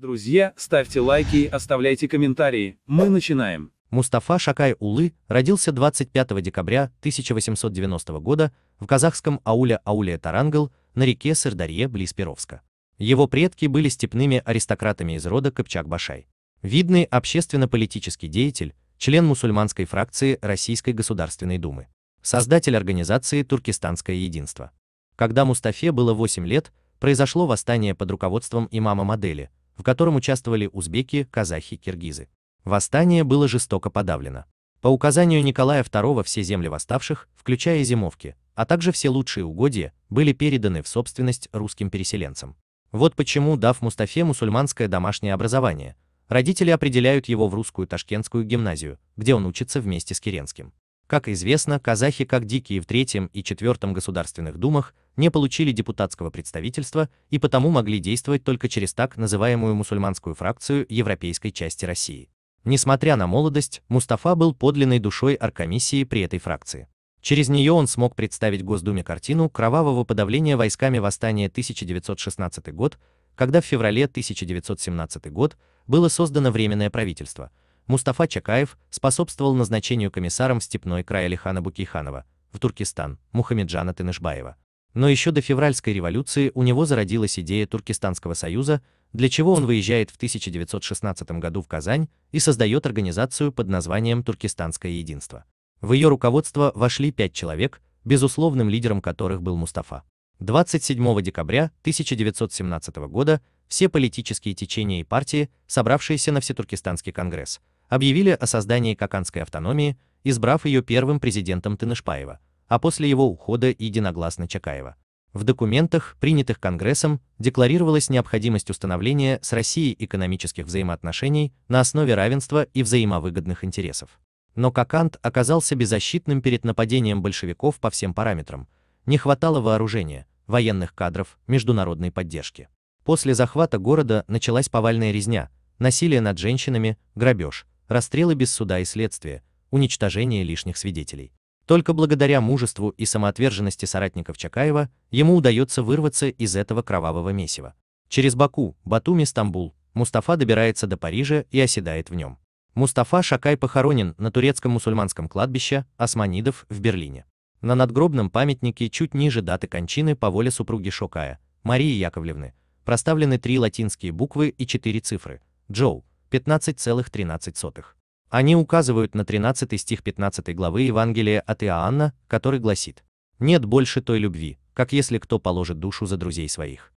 Друзья, ставьте лайки и оставляйте комментарии. Мы начинаем. Мустафа Шакай Улы родился 25 декабря 1890 года в казахском ауле Аулия Тарангл на реке Сырдарье близ Перовска. Его предки были степными аристократами из рода Кыпчак-Башай. Видный общественно-политический деятель, член мусульманской фракции Российской Государственной Думы. Создатель организации «Туркестанское единство». Когда Мустафе было 8 лет, произошло восстание под руководством имама Модели – в котором участвовали узбеки, казахи, киргизы. Восстание было жестоко подавлено. По указанию Николая II все земли восставших, включая зимовки, а также все лучшие угодья, были переданы в собственность русским переселенцам. Вот почему, дав Мустафе мусульманское домашнее образование, родители определяют его в русскую ташкентскую гимназию, где он учится вместе с Керенским. Как известно, казахи как дикие в Третьем и Четвертом государственных думах не получили депутатского представительства и потому могли действовать только через так называемую мусульманскую фракцию европейской части России. Несмотря на молодость, Мустафа был подлинной душой аркомиссии при этой фракции. Через нее он смог представить Госдуме картину кровавого подавления войсками восстания 1916 год, когда в феврале 1917 год было создано Временное правительство. Мустафа Чакаев способствовал назначению комиссаром в степной край Алихана Букиханова в Туркестан, Мухамеджана Тынышбаева. Но еще до февральской революции у него зародилась идея Туркестанского союза, для чего он выезжает в 1916 году в Казань и создает организацию под названием Туркестанское единство. В ее руководство вошли пять человек, безусловным лидером которых был Мустафа. 27 декабря 1917 года все политические течения и партии, собравшиеся на Всетуркестанский конгресс, объявили о создании Каканской автономии, избрав ее первым президентом Тынышпаева – а после его ухода единогласно Чакаева. В документах, принятых Конгрессом, декларировалась необходимость установления с Россией экономических взаимоотношений на основе равенства и взаимовыгодных интересов. Но Кокант оказался беззащитным перед нападением большевиков по всем параметрам. Не хватало вооружения, военных кадров, международной поддержки. После захвата города началась повальная резня, насилие над женщинами, грабеж, расстрелы без суда и следствия, уничтожение лишних свидетелей. Только благодаря мужеству и самоотверженности соратников Чакаева ему удается вырваться из этого кровавого месива. Через Баку, Батуми, Стамбул Мустафа добирается до Парижа и оседает в нем. Мустафа Шакай похоронен на турецком мусульманском кладбище Османидов в Берлине. На надгробном памятнике чуть ниже даты кончины по воле супруги Шокая, Марии Яковлевны, проставлены три латинские буквы и четыре цифры – Джоу – 15,13. Они указывают на 13 стих 15 главы Евангелия от Иоанна, который гласит «Нет больше той любви, как если кто положит душу за друзей своих».